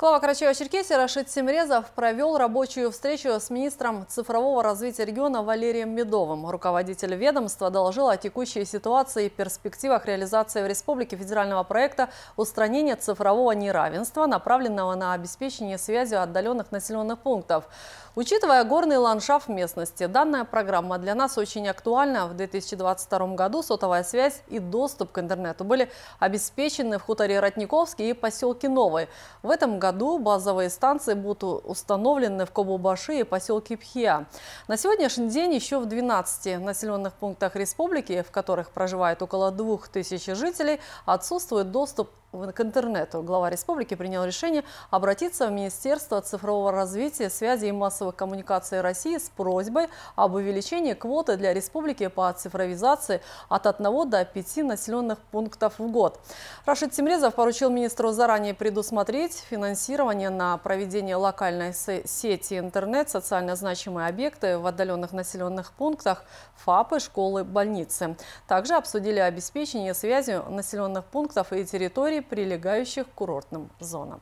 Клава Карачаева-Черкесии Рашид Семрезов провел рабочую встречу с министром цифрового развития региона Валерием Медовым. Руководитель ведомства доложил о текущей ситуации и перспективах реализации в республике федерального проекта устранения цифрового неравенства», направленного на обеспечение связью отдаленных населенных пунктов. Учитывая горный ландшафт местности, данная программа для нас очень актуальна. В 2022 году сотовая связь и доступ к интернету были обеспечены в хуторе Ротниковский и поселке Новый. В этом году году базовые станции будут установлены в Кобубаши и поселке Пхиа. На сегодняшний день еще в 12 населенных пунктах республики, в которых проживает около 2000 жителей, отсутствует доступ к интернету. Глава республики принял решение обратиться в Министерство цифрового развития, связи и массовых коммуникаций России с просьбой об увеличении квоты для республики по цифровизации от 1 до 5 населенных пунктов в год. Рашид Семрезов поручил министру заранее предусмотреть финансирование на проведение локальной сети интернет, социально значимые объекты в отдаленных населенных пунктах, ФАПы, школы, больницы. Также обсудили обеспечение связью населенных пунктов и территорий территорий, прилегающих к курортным зонам.